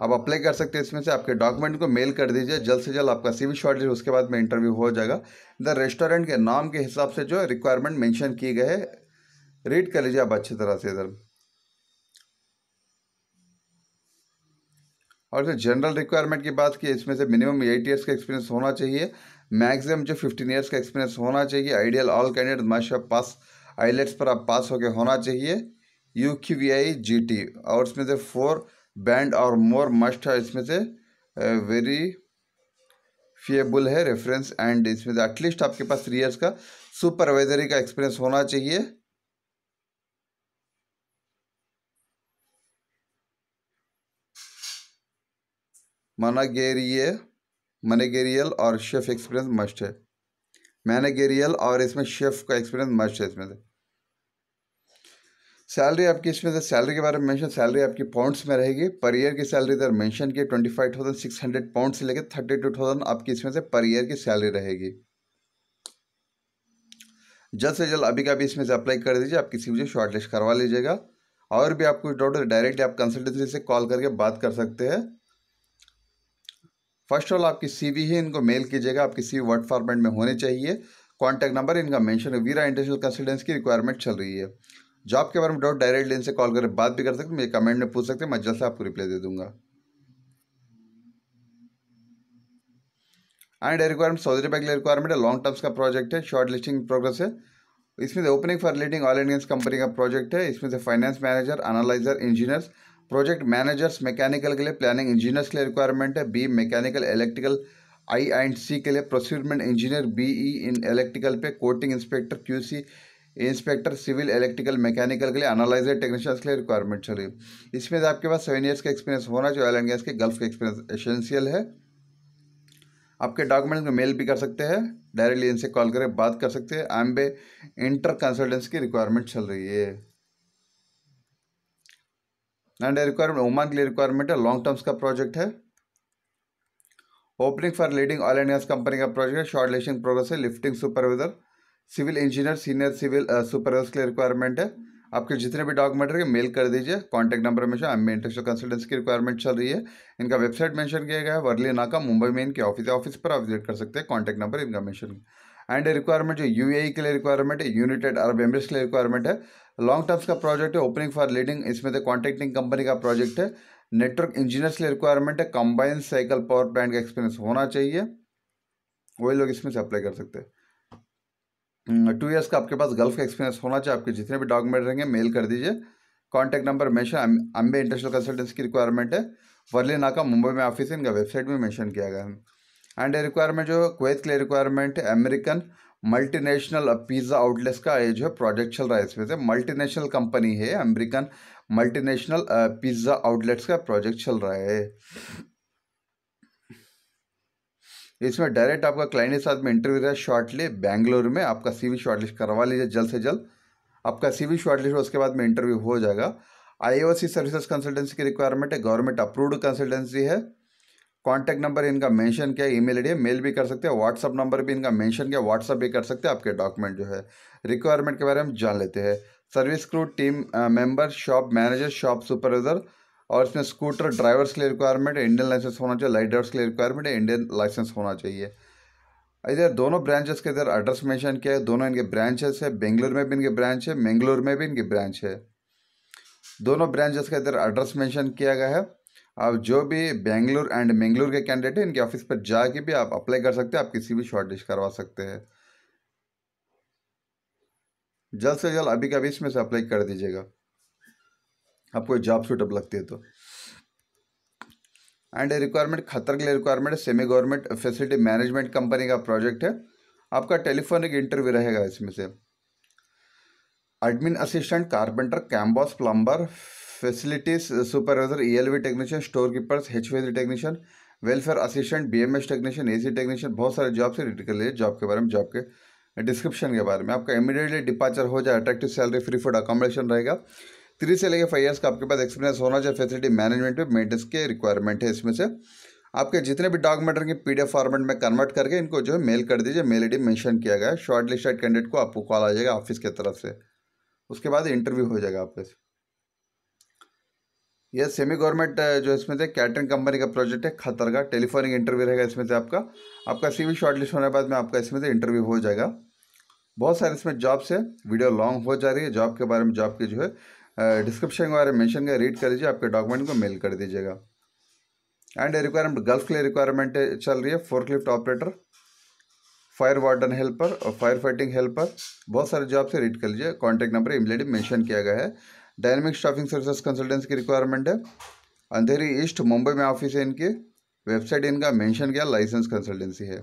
A: आप अप्लाई कर सकते हैं इसमें से आपके डॉक्यूमेंट को मेल कर दीजिए जल्द से जल्द आपका सीवी शॉर्टलिस्ट उसके बाद में इंटरव्यू हो जाएगा द रेस्टोरेंट के नाम के हिसाब से जो रिक्वायरमेंट मैंशन की गए रीड कर लीजिए आप अच्छी तरह से इधर और जो जनरल रिक्वायरमेंट की बात की इसमें से मिनिमम एट ईयर्स का एक्सपीरियंस होना चाहिए मैक्सिमम जो फिफ्टीन ईयर्स का एक्सपीरियंस होना चाहिए आइडियल ऑल कैंडिडेट माशा पास आईलेट्स पर आप पास होके होना चाहिए U Q V I G T और इसमें से फोर बैंड और मोर मस्ट है इसमें से वेरी फिएबल है रेफरेंस एंड इसमें से एटलीस्ट आपके पास थ्री ईयर्स का सुपरवाइजरी का एक्सपीरियंस होना चाहिए मनागेरिए मनेगेरियल और शेफ एक्सपीरियंस मस्ट है मैनेगेरियल और इसमें शेफ़ का एक्सपीरियंस मस्ट है इसमें से सैलरी आपकी इसमें से सैलरी के बारे में मेंशन सैलरी आपकी पाउंड्स में रहेगी पर ईयर की सैलरी इधर मेंशन की twenty five thousand six hundred pound से लेकर थर्टी टू थाउजेंड आपकी इसमें से पर ईयर की सैलरी रहेगी जल्द से जल्द अभी का भी इसमें से अप्लाई कर दीजिए आप किसी मुझे शॉर्टलिस्ट करवा लीजिएगा और भी आपको डाउट डायरेक्टली आप कंसल्टेंसी तो से कॉल करके बात कर सकते हैं फर्स्ट ऑल आपकी सीवी है इनको मेल कीजिएगा आपकी सीवी वर्ड फॉर्मेट में होने चाहिए कॉन्टैक्ट नंबर इनका मेंशन है वीरा इंडस्ट्रियल कंसल्टेंस की रिक्वायरमेंट चल रही है जॉब के बारे में डॉट डायरेक्ट लेन से कॉल करके बात भी कर सकते हैं मेरे कमेंट में पूछ सकते हैं मैं जल्द से आपको रिप्लाई दे दूंगा एंड रिक्वायरमेंट सऊदी अरब के लिए रिक्वायरमेंट है लॉन्ग टर्म्स का प्रोजेक्ट है शॉर्ट लिस्टिंग प्रोग्रेस है इसमें से opening for leading all Indians company का प्रोजेक्ट है इसमें से finance manager analyser engineers project managers mechanical के लिए प्लानिंग इंजीनियर्स के लिए रिक्वायरमेंट है B mechanical electrical I and C के लिए procurement engineer B E in electrical पे coating inspector Q C inspector civil electrical mechanical के लिए एनालाइजर टेक्नीशियंस के लिए रिक्वायरमेंट चल रही है इसमें आपके पास सेवन ईयर्स का एक्सपीरियंस होना जो ऑयल एंड गैस के गल्फ का एक्सपीरियंस एसेंशियल है आपके डॉक्यूमेंट में मेल भी कर सकते हैं डायरेक्टली इनसे कॉल करके बात कर सकते हैं एम्बे इंटर कंसल्टेंस की रिक्वायरमेंट चल रही है एंड रिक्वायरमेंट वुमन के लिए रिक्वायरमेंट है लॉन्ग टर्म्स का प्रोजेक्ट है opening for leading oil and gas company का प्रोजेक्ट है शॉर्ट लिस्टिंग प्रोग्रेस है lifting supervisor civil engineer senior civil supervisor के लिए रिक्वायरमेंट है आपके जितने भी डॉक्यूमेंट रहेंगे मेल कर दीजिए कॉन्टैक्ट नंबर में एम इंटरनेशनल कंसल्टेंसी की रिक्वायरमेंट चल रही है इनका वेबसाइट मेंशन किया गया है वर्ली नाका मुंबई में इनके ऑफिस है ऑफिस पर आप विजिट कर सकते हैं कॉन्टैक्ट नंबर इनका मेंशन एंड रिक्वायरमेंट जो यूएई e के लिए रिक्वायरमेंट है यूनाइटेड अरब एमरेट्स के लिए रिक्वायरमेंट है लॉन्ग टर्म्स का प्रोजेक्ट है ओपनिंग फॉर लीडिंग इसमें से कॉन्ट्रेक्टिंग कंपनी का प्रोजेक्ट है नेटवर्क इंजीनियर्स के लिए रिक्वायरमेंट है कंबाइंड साइकिल पावर प्लांट का एक्सपीरियंस होना चाहिए वही लोग इसमें से अप्लाई कर सकते हैं टू हम्म, ईयर्स का आपके पास गल्फ का एक्सपीरियंस होना चाहिए आपके जितने भी डॉक्यूमेंट रहेंगे मेल कर दीजिए contact number mention Ambe international consultancy की रिक्वायरमेंट है वर्ली नाका मुंबई में ऑफिस है इनका वेबसाइट में मैंशन किया गया है एंड रिक्वायरमेंट जो क्वेथ के लिए रिक्वायरमेंट है अमेरिकन मल्टीनेशनल पिज़्ज़ा आउटलेट्स का ये जो है प्रोजेक्ट चल रहा है इसमें से मल्टीनेशनल कंपनी है अमेरिकन मल्टीनेशनल पिज़्ज़ा आउटलेट्स का प्रोजेक्ट चल रहा है इसमें डायरेक्ट आपका क्लाइंट के साथ में इंटरव्यू रहा शॉर्टली बैंगलोर में आपका सीवी शॉर्टलिस्ट करवा लीजिए जल्द से जल्द आपका सीवी शॉर्टलिस्ट उसके बाद में इंटरव्यू हो जाएगा आईओसी सर्विसेज कंसल्टेंसी की रिक्वायरमेंट है गवर्नमेंट अप्रूव्ड कंसल्टेंसी है कॉन्टैक्ट नंबर इनका मेंशन किया ईमेल आईडी मेल भी कर सकते हैं व्हाट्सअप नंबर भी इनका मेंशन किया व्हाट्सअप भी कर सकते हैं आपके डॉक्यूमेंट जो है रिक्वायरमेंट के बारे में जान लेते हैं service crew team member shop manager shop supervisor और इसमें स्कूटर ड्राइवर्स के लिए रिक्वायरमेंट इंडियन लाइसेंस होना चाहिए लाइट ड्राइवर्स के लिए रिक्वायरमेंट है इंडियन लाइसेंस होना चाहिए इधर दोनों ब्रांचेस के इधर एड्रेस मेंशन किया है दोनों इनके ब्रांचेस है बेंगलुरु में भी इनके ब्रांच है मैंगलोर में भी इनकी ब्रांच है दोनों ब्रांचेस का इधर एड्रेस मेंशन किया गया है आप जो भी बेंगलुरु एंड मेंगलुरु के कैंडिडेट हैं इनके ऑफिस पर जाके भी आप अप्लाई कर सकते हैं आप किसी भी शॉर्ट लिस्ट करवा सकते हैं जल्द से जल्द अभी का भी इसमें से अप्लाई कर दीजिएगा आपको जॉब सूटअप लगती है तो एंड रिक्वायरमेंट खतर के लिए requirement semi government facility management company का प्रोजेक्ट है आपका टेलीफोनिक इंटरव्यू रहेगा इसमें से admin assistant carpenter camp boss plumber facilities supervisor E L V technician store keepers H V S D technician welfare assistant B M S technician A C technician बहुत सारे जॉब से रिलेटेड कर जॉब के बारे में जॉब के डिस्क्रिप्शन uh, के बारे में आपका इमीडिएटली डिपार्चर हो जाए attractive salary free food accommodation रहेगा थ्री से लेकर फाइव ईयर्स का आपके पास एक्सपीरियंस होना चाहिए फैसिलिटी मैनेजमेंट में मेंटेनेंस के रिक्वायरमेंट है इसमें से आपके जितने भी डॉक्यूमेंट रहेंगे एफ फॉर्मेट में कन्वर्ट करके इनको जो है मेल कर दीजिए मेल डी मेंशन किया गया है शॉर्ट लिस्टेड कैंडिडेट को आपको कॉल आ जाएगा ऑफिस की तरफ से उसके बाद इंटरव्यू हो जाएगा आपके से यह सेमी गवर्नमेंट जो इसमें से कैटरिंग कंपनी का प्रोजेक्ट है खतर का टेलीफोनिक इंटरव्यू रहेगा इसमें से आपका आपका सी वी शॉर्ट होने के बाद में आपका इसमें से इंटरव्यू हो जाएगा बहुत सारे इसमें जॉब्स है वीडियो लॉन्ग हो जा रही है जॉब के बारे में जॉब के जो है डिस्क्रिप्शन के बारे में मैंशन कर रीड कर लीजिए आपके डॉक्यूमेंट को मेल कर दीजिएगा एंड रिक्वायरमेंट गल्फ के लिए रिक्वायरमेंट चल रही है क्लिफ्ट ऑपरेटर फायर वार्डन हेल्पर और फायर फाइटिंग हेल्पर बहुत सारे जॉब से रीड कर लीजिए कॉन्टैक्ट नंबर इमिलेट मेंशन किया गया है डायनेमिक स्टाफिंग सर्विसेज कंसल्टेंसी की रिक्वायरमेंट है अंधेरी ईस्ट मुंबई में ऑफिस है इनके वेबसाइट इनका मेंशन किया लाइसेंस कंसल्टेंसी है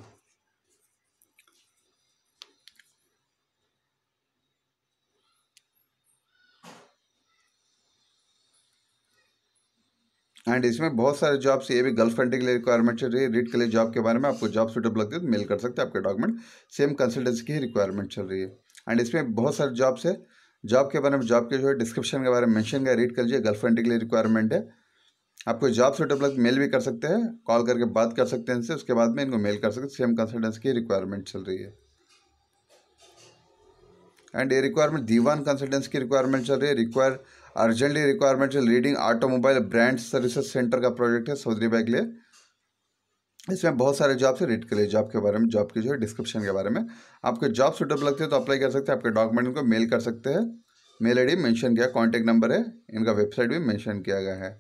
A: एंड इसमें बहुत सारे जॉब्स ये भी गर्ल्फ कंट्री के लिए रिक्वायरमेंट चल रही है रीड के लिए जॉब के बारे में आपको जॉब सूटेबल लगती है तो मेल कर सकते हैं आपके डॉक्यूमेंट सेम कंसल्टेंसी की रिक्वायरमेंट चल रही है एंड इसमें बहुत सारे जॉब्स है जॉब के बारे में जॉब के जो है डिस्क्रिप्शन के बारे में मेंशन का रीड कर लीजिए गर्लफ्रेंड के लिए रिक्वायरमेंट है आपको जॉब से डेवलप मेल भी कर सकते हैं कॉल करके बात कर सकते हैं इनसे उसके बाद में इनको मेल कर सकते हैं सेम कंसल्टेंसी की रिक्वायरमेंट चल रही है एंड ये रिक्वायरमेंट दीवान कंसल्टेंसी की रिक्वायरमेंट चल रही है require urgently requirement reading automobile brand services centre का प्रोजेक्ट है सौदरी बाई के लिए इसमें बहुत सारे जॉब्स है रीड के लिए जॉब के बारे में जॉब की जो है डिस्क्रिप्शन के बारे में आपको जॉब सुटेबल लगती है तो अप्लाई कर सकते हैं आपके डॉक्यूमेंट को मेल कर सकते हैं मेल आईडी मेंशन किया कॉन्टेक्ट नंबर है इनका वेबसाइट भी मेंशन किया गया है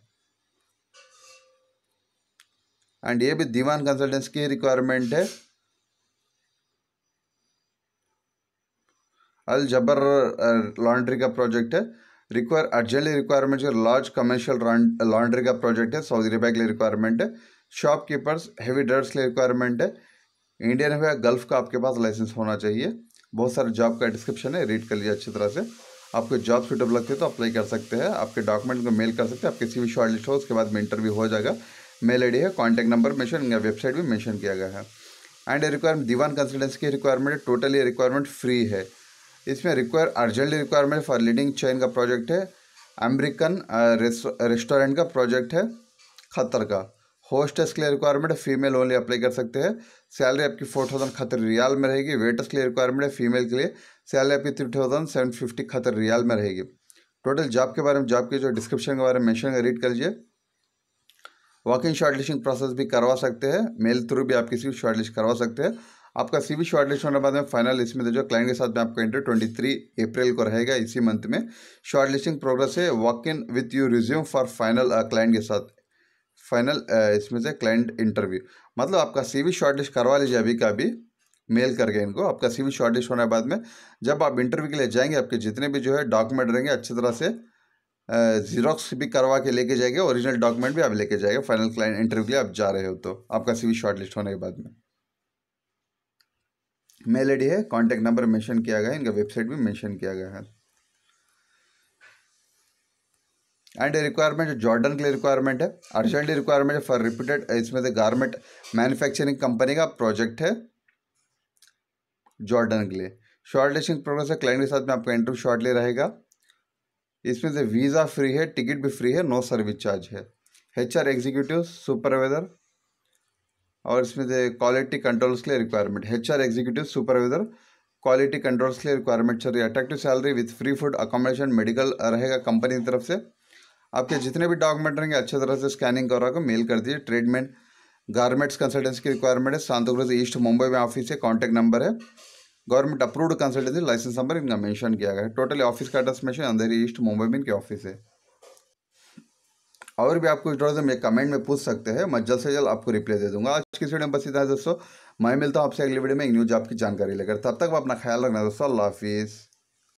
A: एंड ये भी दीवान कंसल्टेंस की रिक्वायरमेंट है अल जबर लॉन्ड्री का प्रोजेक्ट है रिक्वायर अर्जेंटली रिक्वायरमेंट है लार्ज कमर्शियल लॉन्ड्री का प्रोजेक्ट है सऊदी अरेबिया के लिए रिक्वायरमेंट है शॉपकीपर्स हैवी ड्रग्स के रिक्वायरमेंट है इंडियन है गल्फ का आपके पास लाइसेंस होना चाहिए बहुत सारे जॉब का डिस्क्रिप्शन है रीड कर लीजिए अच्छी तरह से आपको जॉब सूटेबल लगती है तो अप्लाई कर सकते हैं आपके डॉक्यूमेंट को मेल कर सकते हैं किसी सी शॉर्ट लिस्ट हो उसके बाद में इंटरव्यू हो जाएगा मेल आई है कॉन्टैक्ट नंबर मेंशन या वेबसाइट भी मेंशन किया गया है एंड रिक्वायरमेंट दीवान कंसल्टेंसी की रिक्वायरमेंट टोटली रिक्वायरमेंट फ्री है इसमें require urgently requirement for leading chain का प्रोजेक्ट है अमेरिकन रेस्टोरेंट uh, का प्रोजेक्ट है खतर का होस्टेस के लिए रिक्वायरमेंट है फीमेल ओनली अप्लाई कर सकते हैं सैलरी आपकी फोर थाउजेंड खतर रियाल में रहेगी वेटर्स के लिए रिक्वायरमेंट है फीमेल के लिए सैलरी आपकी थ्री थाउजेंड सेवन फिफ्टी खतर रियाल में रहेगी टोटल जॉब के बारे में जॉब के जो डिस्क्रिप्शन के बारे में मैंशन रीड कर लीजिए वॉकिंग शॉर्ट लिस्टिंग प्रोसेस भी करवा सकते हैं मेल थ्रू भी आप किसी भी शॉर्ट लिस्ट करवा सकते हैं आपका सी वी शॉर्ट लिस्ट होने के बाद में फाइनल इसमें जो क्लाइंट के साथ में आपका इंटर ट्वेंटी थ्री अप्रैल को रहेगा इसी मंथ में शॉर्ट लिस्टिंग प्रोग्रेस है walk in with you resume for final client के साथ फाइनल uh, इसमें से क्लाइंट इंटरव्यू मतलब आपका सी वी शॉर्टलिस्ट करवा लीजिए अभी का अभी मेल करके इनको आपका सी वी शॉर्टलिस्ट होने के बाद में जब आप इंटरव्यू के लिए जाएंगे आपके जितने भी जो है डॉक्यूमेंट रहेंगे अच्छी तरह से जीरोक्स uh, भी करवा के लेके जाएंगे ओरिजिनल डॉक्यूमेंट भी आप लेके जाएंगे फाइनल क्लाइंट इंटरव्यू के लिए आप जा रहे हो तो आपका सी वी शॉर्टलिस्ट होने के बाद में मेल डी है कॉन्टैक्ट नंबर मैंशन किया गया है इनका वेबसाइट भी मैंशन किया गया है एंड रिक्वायरमेंट जो जॉर्डन के लिए रिक्वायरमेंट है अर्जेंट रिक्वायरमेंट फॉर रिपीटेड इसमें से गारमेंट मैन्युफैक्चरिंग कंपनी का प्रोजेक्ट है जॉर्डन के लिए शॉर्ट लिस्टिंग प्रोग्रेस है क्लाइंट के साथ में आपका इंटरव्यू शॉर्टली रहेगा इसमें से वीज़ा फ्री है टिकट भी फ्री है नो सर्विस चार्ज है एच आर एग्जीक्यूटिव सुपरवाइजर और इसमें से क्वालिटी कंट्रोल्स के लिए requirement H R executive supervisor quality controls के लिए रिक्वायरमेंट चल रही है attractive salary with free food accommodation medical रहेगा कंपनी की तरफ से आपके जितने भी डॉक्यूमेंट रहेंगे अच्छे तरह से स्कैनिंग करवा को मेल कर दीजिए ट्रीटमेंट गारमेंट्स कंसल्टेंसी की रिक्वायरमेंट है सांतोग्रज ईस्ट मुंबई में ऑफिस है कॉन्टैक्ट नंबर है government approved consultancy licence number इनका मेंशन किया गया है टोटली ऑफिस का address mention Andheri east Mumbai में इनके ऑफिस है और भी आपको टूरिज्म मेरे कमेंट में पूछ सकते हैं मैं जल्द से जल्द आपको रिप्लाई दे दूंगा आज की वीडियो में बस इतना है दोस्तों मैं मिलता हूँ आपसे अगली वीडियो में एक न्यूज आपकी जानकारी लेकर तब तक आप अपना ख्याल रखना दोस्तों अल्लाह हाफिज़